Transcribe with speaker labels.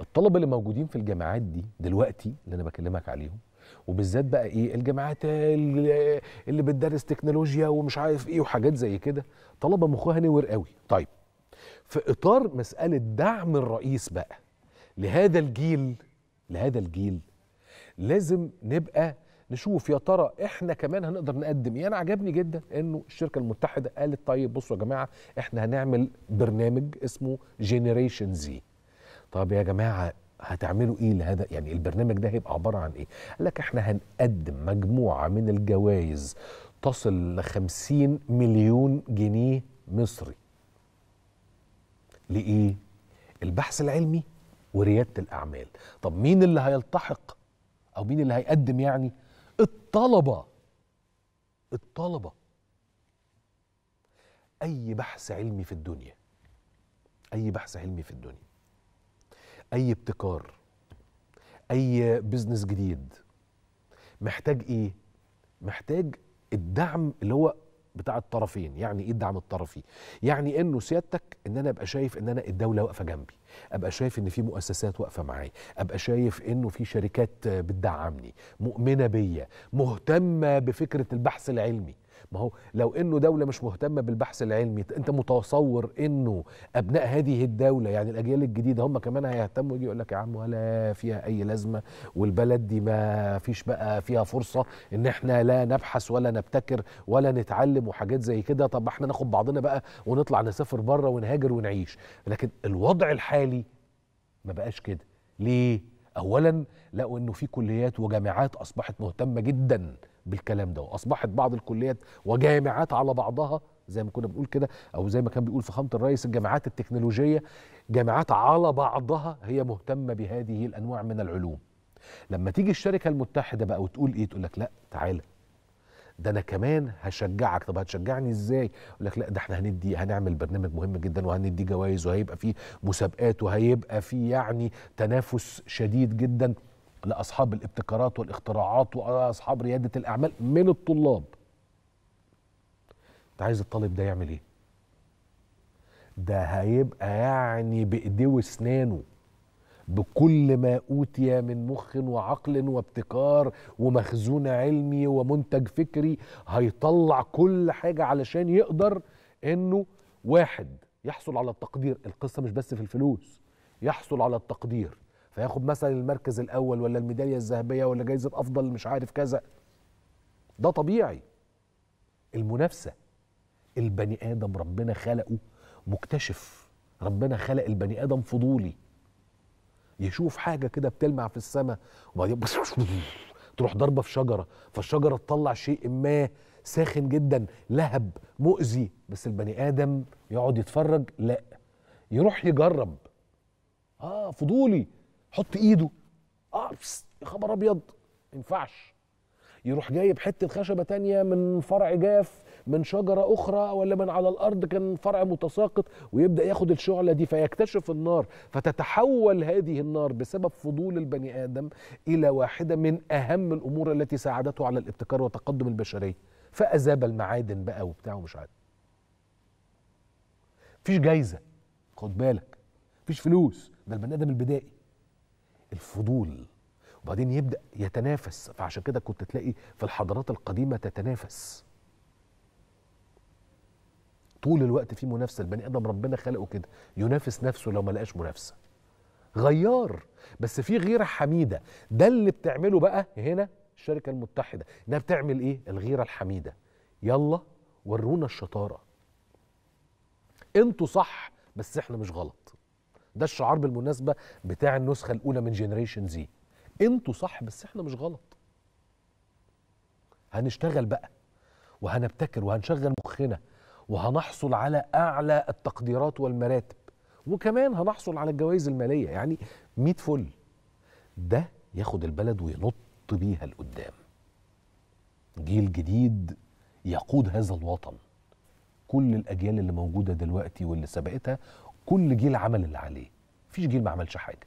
Speaker 1: الطلبه اللي موجودين في الجامعات دي دلوقتي اللي انا بكلمك عليهم وبالذات بقى ايه الجامعات اللي, اللي بتدرس تكنولوجيا ومش عارف ايه وحاجات زي كده طلبه مخها نور قوي طيب في اطار مساله دعم الرئيس بقى لهذا الجيل لهذا الجيل لازم نبقى نشوف يا ترى احنا كمان هنقدر نقدم ايه انا عجبني جدا انه الشركه المتحده قالت طيب بصوا يا جماعه احنا هنعمل برنامج اسمه جينيريشن زي طب يا جماعه هتعملوا ايه لهذا يعني البرنامج ده هيبقى عباره عن ايه قال لك احنا هنقدم مجموعه من الجوائز تصل ل 50 مليون جنيه مصري لايه البحث العلمي ورياده الاعمال طب مين اللي هيلتحق او مين اللي هيقدم يعني الطلبه الطلبه اي بحث علمي في الدنيا اي بحث علمي في الدنيا اي ابتكار اي بزنس جديد محتاج ايه محتاج الدعم اللي هو بتاع الطرفين يعني ايه الدعم الطرفي يعني انه سيادتك ان انا ابقى شايف ان انا الدوله واقفه جنبي ابقى شايف ان في مؤسسات واقفه معايا ابقى شايف انه في شركات بتدعمني مؤمنه بيا مهتمه بفكره البحث العلمي ما هو لو انه دوله مش مهتمه بالبحث العلمي انت متصور انه ابناء هذه الدوله يعني الاجيال الجديده هم كمان هيهتموا يجي يقول لك يا عم ولا فيها اي لازمه والبلد دي ما فيش بقى فيها فرصه ان احنا لا نبحث ولا نبتكر ولا نتعلم وحاجات زي كده طب احنا ناخد بعضنا بقى ونطلع نسافر بره ونهاجر ونعيش لكن الوضع الحالي ما بقاش كده ليه اولا لقوا انه في كليات وجامعات اصبحت مهتمه جدا بالكلام ده واصبحت بعض الكليات وجامعات على بعضها زي ما كنا بنقول كده او زي ما كان بيقول فخامه الرئيس الجامعات التكنولوجيه جامعات على بعضها هي مهتمه بهذه الانواع من العلوم لما تيجي الشركه المتحده بقى وتقول ايه تقول لك لا تعالى ده انا كمان هشجعك طب هتشجعني ازاي اقول لك لا ده احنا هندي هنعمل برنامج مهم جدا وهندي جوائز وهيبقى فيه مسابقات وهيبقى فيه يعني تنافس شديد جدا لاصحاب الابتكارات والاختراعات واصحاب رياده الاعمال من الطلاب انت عايز الطالب ده يعمل ايه ده هيبقى يعني بايديه واسنانه بكل ما أوتي من مخ وعقل وابتكار ومخزون علمي ومنتج فكري هيطلع كل حاجة علشان يقدر إنه واحد يحصل على التقدير القصة مش بس في الفلوس يحصل على التقدير فياخد مثلا المركز الأول ولا الميدالية الذهبية ولا جايزة أفضل مش عارف كذا ده طبيعي المنافسة البني آدم ربنا خلقه مكتشف ربنا خلق البني آدم فضولي يشوف حاجه كده بتلمع في السماء وبعدين تروح ضربه في شجره فالشجره تطلع شيء ما ساخن جدا لهب مؤذي بس البني ادم يقعد يتفرج لا يروح يجرب اه فضولي حط ايده اه يا خبر ابيض ما ينفعش يروح جايب حته خشبه تانية من فرع جاف من شجره اخرى ولا من على الارض كان فرع متساقط ويبدا ياخد الشعله دي فيكتشف النار فتتحول هذه النار بسبب فضول البني ادم الى واحده من اهم الامور التي ساعدته على الابتكار وتقدم البشريه فاذاب المعادن بقى وبتاع ومش عارف مفيش جايزه خد بالك مفيش فلوس ده البني ادم البدائي الفضول وبعدين يبدا يتنافس فعشان كده كنت تلاقي في الحضارات القديمه تتنافس طول الوقت في منافسه البني ادم ربنا خلقه كده ينافس نفسه لو ما لقاش منافسه غيار بس في غيره حميده ده اللي بتعمله بقى هنا الشركه المتحده انها بتعمل ايه الغيره الحميده يلا ورونا الشطاره انتوا صح بس احنا مش غلط ده الشعار بالمناسبه بتاع النسخه الاولى من جنريشن زي انتوا صح بس احنا مش غلط هنشتغل بقى وهنبتكر وهنشغل مخنا وهنحصل على اعلى التقديرات والمراتب وكمان هنحصل على الجوائز الماليه يعني 100 فل ده ياخد البلد وينط بيها لقدام جيل جديد يقود هذا الوطن كل الاجيال اللي موجوده دلوقتي واللي سبقتها كل جيل عمل اللي عليه مفيش جيل ما عملش حاجه